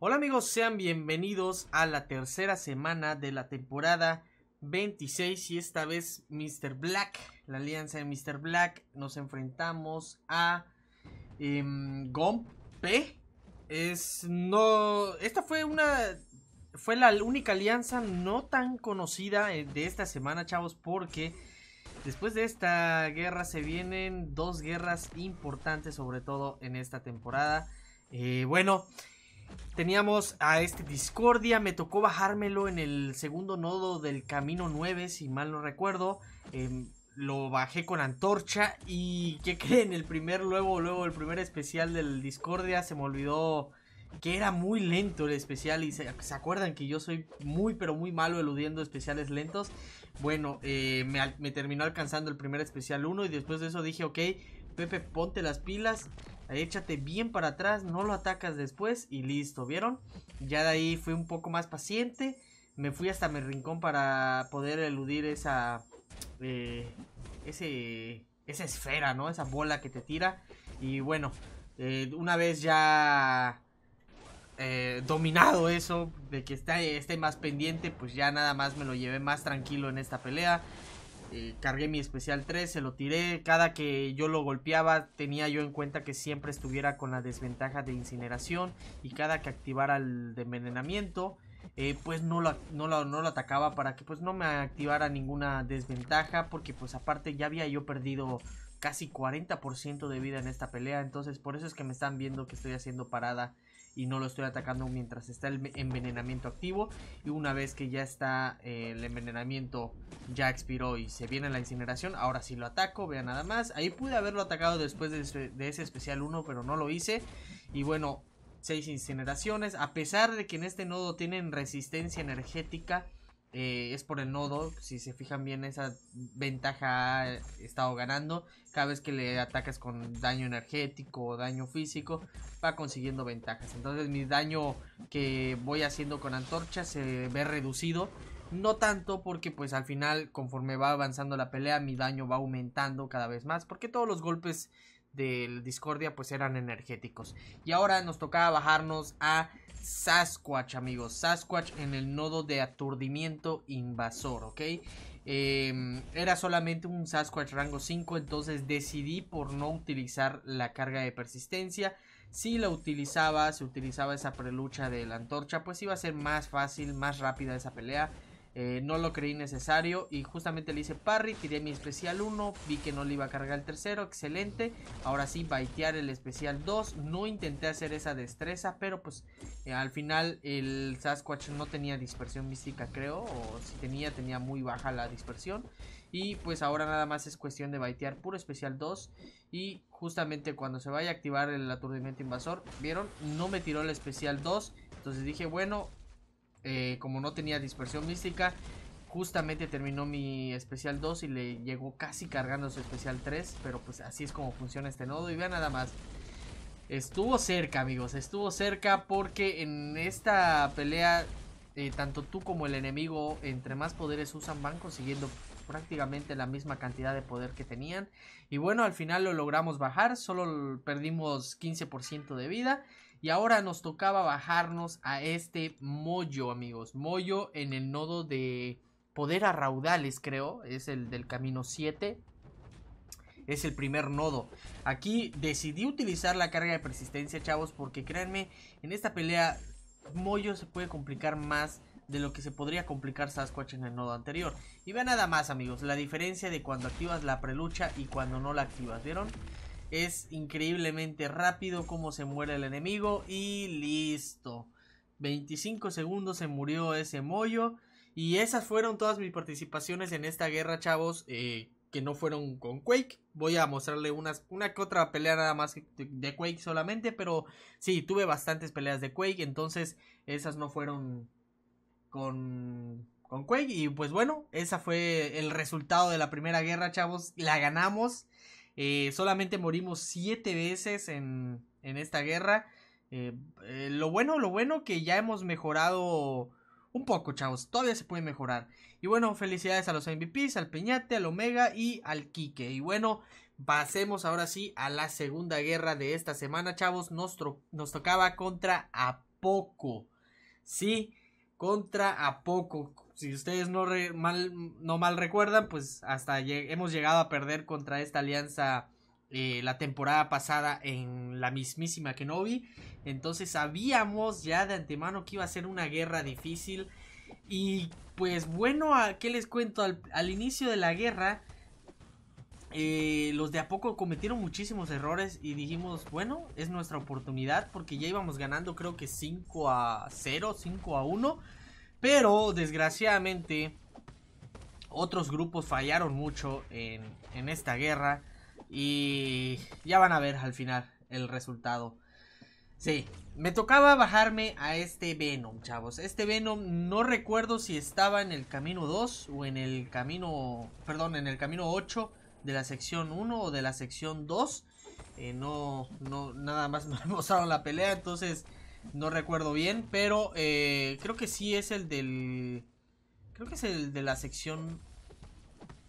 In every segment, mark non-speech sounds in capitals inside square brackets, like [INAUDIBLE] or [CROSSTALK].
Hola amigos, sean bienvenidos a la tercera semana de la temporada 26 y esta vez Mr. Black, la alianza de Mr. Black, nos enfrentamos a em, Gompe. Es no, esta fue una fue la única alianza no tan conocida eh, de esta semana, chavos, porque después de esta guerra se vienen dos guerras importantes, sobre todo en esta temporada. Eh, bueno, Teníamos a este Discordia, me tocó bajármelo en el segundo nodo del Camino 9, si mal no recuerdo. Em, lo bajé con antorcha y que creen? El primer, luego, luego, el primer especial del Discordia se me olvidó que era muy lento el especial y se, acuerdan que yo soy muy pero muy malo eludiendo especiales lentos. Bueno, eh, me, me terminó alcanzando el primer especial 1 y después de eso dije, ok, Pepe, ponte las pilas échate bien para atrás, no lo atacas después y listo, ¿vieron? Ya de ahí fui un poco más paciente, me fui hasta mi rincón para poder eludir esa, eh, esa esfera, ¿no? Esa bola que te tira y bueno, eh, una vez ya eh, dominado eso, de que esté más pendiente, pues ya nada más me lo llevé más tranquilo en esta pelea. Eh, cargué mi especial 3, se lo tiré. Cada que yo lo golpeaba tenía yo en cuenta que siempre estuviera con la desventaja de incineración. Y cada que activara el de envenenamiento, eh, pues no lo, no, lo, no lo atacaba para que pues no me activara ninguna desventaja. Porque pues aparte ya había yo perdido casi 40% de vida en esta pelea. Entonces por eso es que me están viendo que estoy haciendo parada y no lo estoy atacando mientras está el envenenamiento activo. Y una vez que ya está eh, el envenenamiento, ya expiró y se viene la incineración, ahora sí lo ataco, vea nada más. Ahí pude haberlo atacado después de, de ese especial 1, pero no lo hice. Y bueno, 6 incineraciones, a pesar de que en este nodo tienen resistencia energética eh, es por el nodo. Si se fijan bien, esa ventaja ha estado ganando. Cada vez que le atacas con daño energético o daño físico, va consiguiendo ventajas. Entonces mi daño que voy haciendo con antorcha se ve reducido. No tanto porque pues al final conforme va avanzando la pelea mi daño va aumentando cada vez más. Porque todos los golpes del Discordia pues eran energéticos. Y ahora nos tocaba bajarnos a Sasquatch, amigos. Sasquatch en el nodo de aturdimiento invasor, ¿ok? Em, era solamente un Sasquatch rango 5, entonces decidí por no utilizar la carga de persistencia. Si la utilizaba, se utilizaba esa prelucha de la antorcha, pues iba a ser más fácil, más rápida esa pelea. Eh, no lo creí necesario y justamente le hice parry, tiré mi especial 1, vi que no le iba a cargar el tercero, excelente. Ahora sí, baitear el especial 2, no intenté hacer esa destreza, pero pues eh, al final el Sasquatch no tenía dispersión mística creo, o si tenía, tenía muy baja la dispersión. Y pues ahora nada más es cuestión de baitear puro especial 2 y justamente cuando se vaya a activar el aturdimiento invasor, vieron, no me tiró el especial 2. Entonces dije, bueno, eh, como no tenía dispersión mística, justamente terminó mi especial 2 y le llegó casi cargando su especial 3, pero pues así es como funciona este nodo y vean nada más. Estuvo cerca amigos, estuvo cerca porque en esta pelea eh, tanto tú como el enemigo entre más poderes usan van consiguiendo prácticamente la misma cantidad de poder que tenían y bueno al final lo logramos bajar, solo perdimos 15% de vida y ahora nos tocaba bajarnos a este mollo, amigos. Mollo en el nodo de poder a raudales, creo. Es el del camino 7. Es el primer nodo. Aquí decidí utilizar la carga de persistencia, chavos, porque créanme, en esta pelea Moyo se puede complicar más de lo que se podría complicar Sasquatch en el nodo anterior. Y vean nada más, amigos, la diferencia de cuando activas la prelucha y cuando no la activas, ¿vieron? Es increíblemente rápido cómo se muere el enemigo y listo. 25 segundos se murió ese mollo. Y esas fueron todas mis participaciones en esta guerra, chavos. Eh, que no fueron con Quake. Voy a mostrarle unas, una que otra pelea nada más de Quake solamente. Pero sí, tuve bastantes peleas de Quake. Entonces, esas no fueron con, con Quake. Y pues bueno, esa fue el resultado de la primera guerra, chavos. La ganamos. Eh, solamente morimos siete veces en, esta guerra. Eh, eh, lo bueno, lo bueno que ya hemos mejorado un poco, chavos. Todavía se puede mejorar. Y bueno, felicidades a los MVPs, al Peñate, al Omega y al Quique. Y bueno, pasemos ahora sí a la segunda guerra de esta semana, chavos. Nos, nos tocaba contra a poco Sí, contra a poco Si ustedes no, mal, no mal recuerdan, pues hasta hemos llegado a perder contra esta alianza eh, la temporada pasada en la mismísima Kenobi. Entonces sabíamos ya de antemano que iba a ser una guerra difícil. Y pues bueno, ¿qué les cuento? al inicio de la guerra eh, los de a poco cometieron muchísimos errores y dijimos, bueno, es nuestra oportunidad porque ya íbamos ganando creo que 5 a 0, 5 a 1. Pero desgraciadamente otros grupos fallaron mucho en, en esta guerra y ya van a ver al final el resultado. Sí, me tocaba bajarme a este Venom, chavos. Este Venom no recuerdo si estaba en el camino 2 o en el camino, perdón, en el camino 8 de la sección 1 o de la sección 2. Eh, no, no, nada más me [LAUGHS] mostraron la pelea, entonces no recuerdo bien, pero eh, creo que sí es el del... Creo que es el de la sección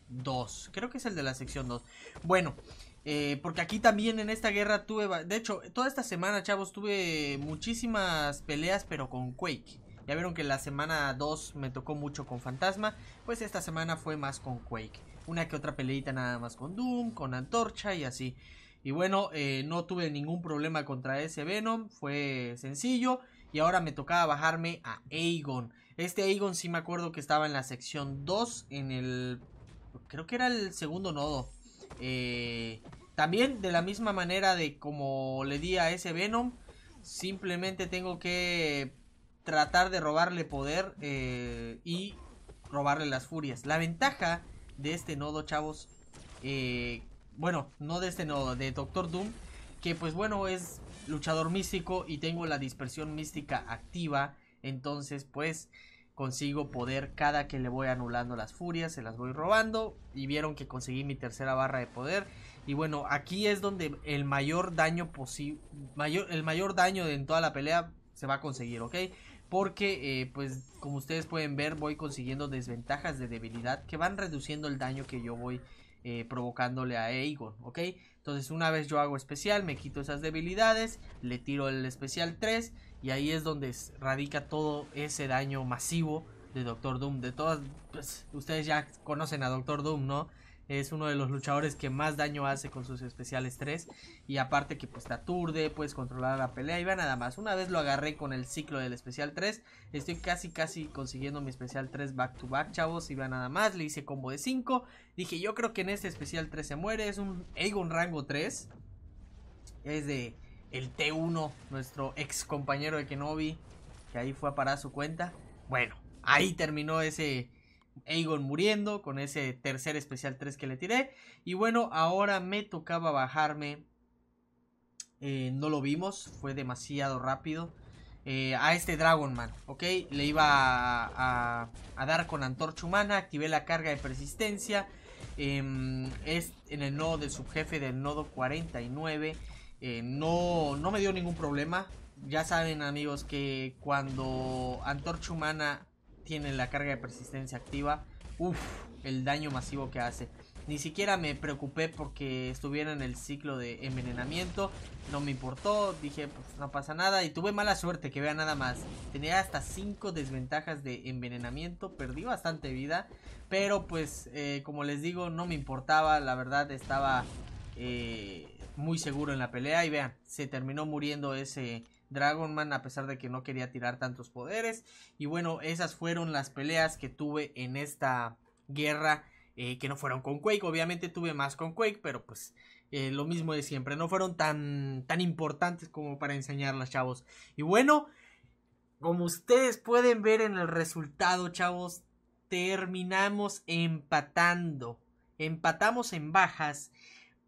2. Creo que es el de la sección 2. Bueno, eh, porque aquí también en esta guerra tuve... De hecho, toda esta semana, chavos, tuve muchísimas peleas, pero con Quake. Ya vieron que la semana 2 me tocó mucho con Fantasma, pues esta semana fue más con Quake una que otra peleita nada más con Doom, con Antorcha y así. Y bueno, eh, no tuve ningún problema contra ese Venom, fue sencillo. Y ahora me tocaba bajarme a Aegon. Este Aegon sí me acuerdo que estaba en la sección 2, en el... Creo que era el segundo nodo. Eh, también de la misma manera de como le di a ese Venom, simplemente tengo que tratar de robarle poder eh, y robarle las furias. La ventaja de este nodo, chavos. Eh, bueno, no de este nodo, de Doctor Doom. Que pues bueno, es luchador místico y tengo la dispersión mística activa. Entonces pues consigo poder cada que le voy anulando las furias, se las voy robando. Y vieron que conseguí mi tercera barra de poder. Y bueno, aquí es donde el mayor daño posible, mayor, el mayor daño en toda la pelea se va a conseguir, ¿ok? porque eh, pues como ustedes pueden ver voy consiguiendo desventajas de debilidad que van reduciendo el daño que yo voy eh, provocándole a Aegon, ¿ok? Entonces una vez yo hago especial, me quito esas debilidades, le tiro el especial 3 y ahí es donde radica todo ese daño masivo de Doctor Doom. De todas, pues, ustedes ya conocen a Doctor Doom, ¿no? es uno de los luchadores que más daño hace con sus especiales 3 y aparte que pues te aturde, puedes controlar la pelea y va nada más. Una vez lo agarré con el ciclo del especial 3, estoy casi casi consiguiendo mi especial 3 back to back, chavos, y va nada más, le hice combo de 5. Dije, yo creo que en este especial 3 se muere, es un Aegon rango 3. Es de el T1, nuestro ex compañero de Kenobi, que ahí fue a parar su cuenta. Bueno, ahí terminó ese Aegon muriendo con ese tercer especial 3 que le tiré. Y bueno, ahora me tocaba bajarme. Eh, no lo vimos, fue demasiado rápido. Eh, a este Dragon Man, ¿ok? Le iba a, dar con antorcha humana, activé la carga de persistencia. Em, es en el nodo del subjefe del nodo 49. Eh, no, no me dio ningún problema. Ya saben amigos que cuando antorcha humana tiene la carga de persistencia activa. Uf, el daño masivo que hace. Ni siquiera me preocupé porque estuviera en el ciclo de envenenamiento. No me importó. Dije, pues no pasa nada. Y tuve mala suerte, que vea nada más. Tenía hasta 5 desventajas de envenenamiento. Perdí bastante vida. Pero pues, eh, como les digo, no me importaba. La verdad, estaba eh, muy seguro en la pelea. Y vean, se terminó muriendo ese Dragon Man a pesar de que no quería tirar tantos poderes. Y bueno, esas fueron las peleas que tuve en esta guerra eh, que no fueron con Quake. Obviamente tuve más con Quake, pero pues eh, lo mismo de siempre. No fueron tan, tan importantes como para enseñarlas, chavos. Y bueno, como ustedes pueden ver en el resultado, chavos, terminamos empatando. Empatamos en bajas,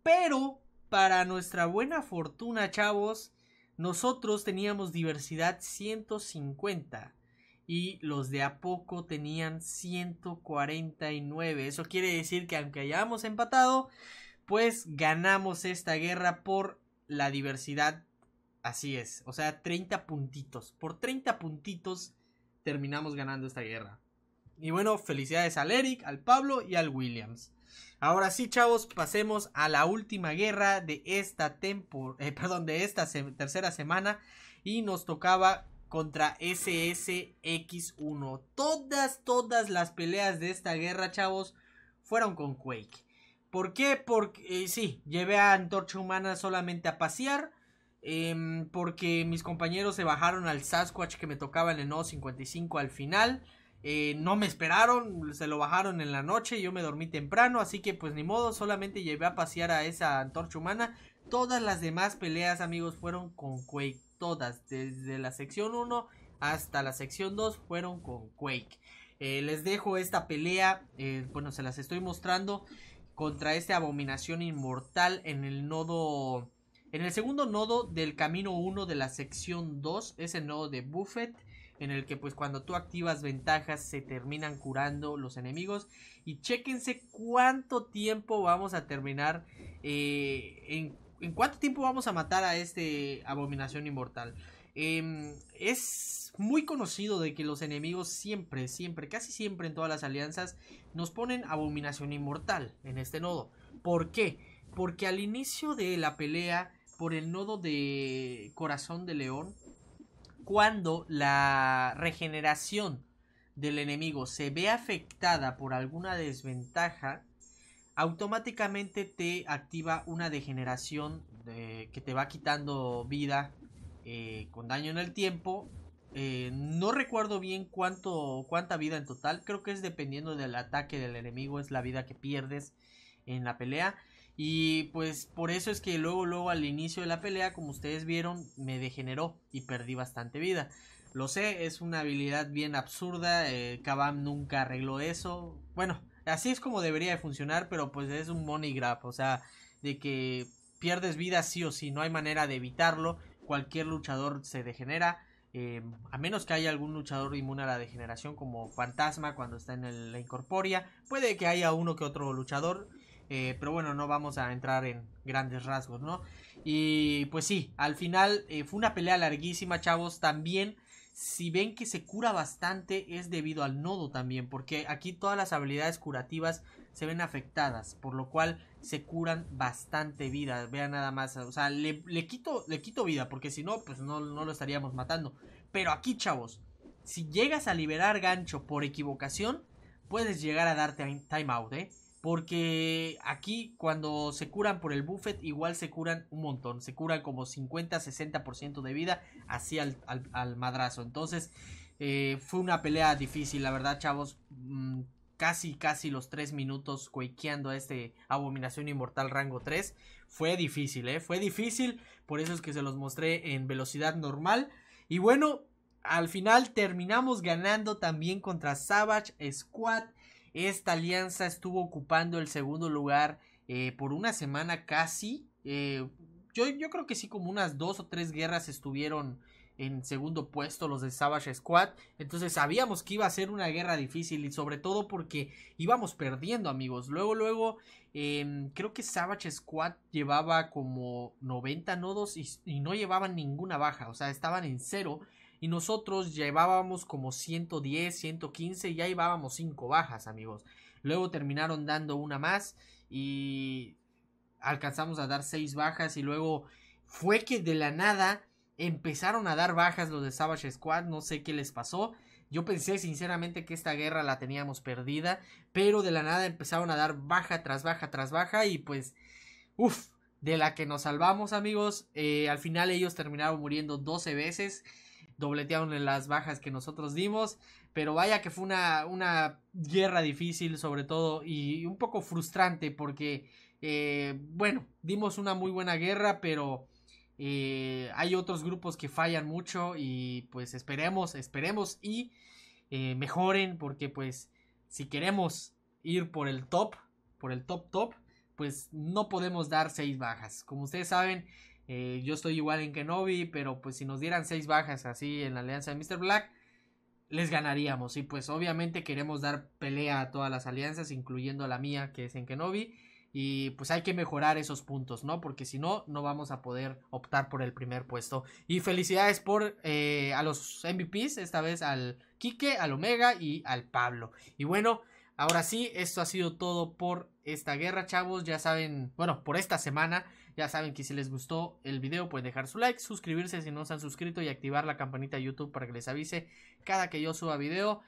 pero para nuestra buena fortuna, chavos, nosotros teníamos diversidad 150 y los de a poco tenían 149. Eso quiere decir que aunque hayamos empatado, pues ganamos esta guerra por la diversidad. Así es, o sea, 30 puntitos. Por 30 puntitos terminamos ganando esta guerra. Y bueno, felicidades al Eric, al Pablo y al Williams. Ahora sí, chavos, pasemos a la última guerra de esta eh, perdón, de esta tercera semana y nos tocaba contra SSX1. Todas, todas las peleas de esta guerra, chavos, fueron con Quake. ¿Por qué? Porque eh, sí, llevé a Antorcha Humana solamente a pasear. Em, porque mis compañeros se bajaron al Sasquatch que me tocaba en el No 55 al final. Eh, no me esperaron, se lo bajaron en la noche, yo me dormí temprano, así que pues ni modo, solamente llevé a pasear a esa antorcha humana. Todas las demás peleas, amigos, fueron con Quake, todas, desde la sección 1 hasta la sección 2 fueron con Quake. Eh, les dejo esta pelea, eh, bueno, se las estoy mostrando contra esta abominación inmortal en el nodo, en el segundo nodo del camino 1 de la sección 2, ese nodo de Buffet en el que pues cuando tú activas ventajas se terminan curando los enemigos y chéquense cuánto tiempo vamos a terminar eh, en, cuánto tiempo vamos a matar a este abominación inmortal em, es muy conocido de que los enemigos siempre, siempre, casi siempre en todas las alianzas nos ponen abominación inmortal en este nodo. ¿Por qué? Porque al inicio de la pelea por el nodo de corazón de león, cuando la regeneración del enemigo se ve afectada por alguna desventaja, automáticamente te activa una degeneración que te va quitando vida eh, con daño en el tiempo. Eh, no recuerdo bien cuánto, cuánta vida en total, creo que es dependiendo del ataque del enemigo, es la vida que pierdes en la pelea. Y pues por eso es que luego, luego al inicio de la pelea, como ustedes vieron, me degeneró y perdí bastante vida. Lo sé, es una habilidad bien absurda, eh, Kabam nunca arregló eso. Bueno, así es como debería de funcionar, pero pues es un money grab, o sea, de que pierdes vida sí o sí, no hay manera de evitarlo, cualquier luchador se degenera. Eh, a menos que haya algún luchador inmune a la degeneración como Fantasma cuando está en el, la incorpórea, puede que haya uno que otro luchador, eh, pero bueno, no vamos a entrar en grandes rasgos, ¿no? Y pues sí, al final eh, fue una pelea larguísima, chavos. También, si ven que se cura bastante, es debido al nodo también, porque aquí todas las habilidades curativas se ven afectadas, por lo cual se curan bastante vida. Vean nada más, o sea, le, quito, le quito vida, porque si no, pues no, no lo estaríamos matando. Pero aquí, chavos, si llegas a liberar gancho por equivocación, puedes llegar a darte time out, ¿eh? Porque aquí cuando se curan por el buffet igual se curan un montón. Se curan como 50-60% de vida así al, madrazo. Entonces eh, fue una pelea difícil, la verdad chavos. Mm, casi, casi los 3 minutos cuequeando a este Abominación Inmortal rango 3. Fue difícil, ¿eh? Fue difícil. Por eso es que se los mostré en velocidad normal. Y bueno, al final terminamos ganando también contra Savage Squad. Esta alianza estuvo ocupando el segundo lugar eh, por una semana casi. Eh, yo, yo, creo que sí, como unas dos o tres guerras estuvieron en segundo puesto los de Savage Squad. Entonces sabíamos que iba a ser una guerra difícil y sobre todo porque íbamos perdiendo amigos. Luego, luego, em, creo que Savage Squad llevaba como 90 nodos y, y no llevaban ninguna baja. O sea, estaban en cero y nosotros llevábamos como 110, 115 y ya llevábamos 5 bajas, amigos. Luego terminaron dando una más y alcanzamos a dar 6 bajas y luego fue que de la nada empezaron a dar bajas los de Savage Squad, no sé qué les pasó. Yo pensé sinceramente que esta guerra la teníamos perdida, pero de la nada empezaron a dar baja tras baja tras baja y pues, uff, de la que nos salvamos amigos. Eh, al final ellos terminaron muriendo 12 veces dobletearon las bajas que nosotros dimos. Pero vaya que fue una, guerra difícil sobre todo y un poco frustrante porque, eh, bueno, dimos una muy buena guerra, pero eh, hay otros grupos que fallan mucho y pues esperemos, esperemos y eh, mejoren porque pues si queremos ir por el top, por el top top, pues no podemos dar seis bajas. Como ustedes saben, eh, yo estoy igual en Kenobi, pero pues si nos dieran seis bajas así en la alianza de Mr. Black, les ganaríamos. Y pues obviamente queremos dar pelea a todas las alianzas, incluyendo la mía, que es en Kenobi. Y pues hay que mejorar esos puntos, ¿no? Porque si no, no vamos a poder optar por el primer puesto. Y felicidades por eh, a los MVPs, esta vez al Kike, al Omega y al Pablo. Y bueno, ahora sí, esto ha sido todo por esta guerra, chavos. Ya saben, bueno, por esta semana. Ya saben que si les gustó el video pueden dejar su like, suscribirse si no se han suscrito y activar la campanita de YouTube para que les avise cada que yo suba video.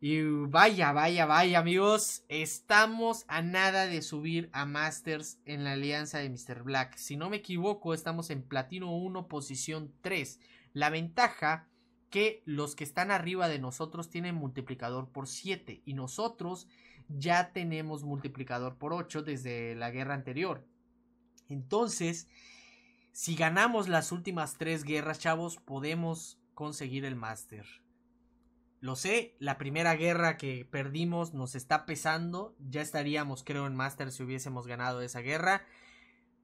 Y vaya, vaya, vaya amigos, estamos a nada de subir a Masters en la alianza de Mr. Black. Si no me equivoco, estamos en Platino 1, posición 3. La ventaja que los que están arriba de nosotros tienen multiplicador por 7 y nosotros ya tenemos multiplicador por 8 desde la guerra anterior. Entonces, si ganamos las últimas tres guerras, chavos, podemos conseguir el máster. Lo sé, la primera guerra que perdimos nos está pesando. Ya estaríamos, creo, en máster si hubiésemos ganado esa guerra.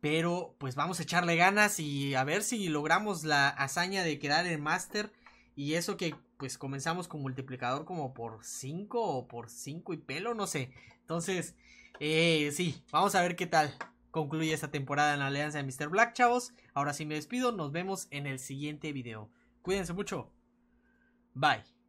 Pero pues vamos a echarle ganas y a ver si logramos la hazaña de quedar en máster. Y eso que pues comenzamos con multiplicador como por 5 o por 5 y pelo, no sé. Entonces, eh, sí, vamos a ver qué tal concluye esta temporada en la alianza de Mr. Black, chavos. Ahora sí me despido, nos vemos en el siguiente video. Cuídense mucho. Bye.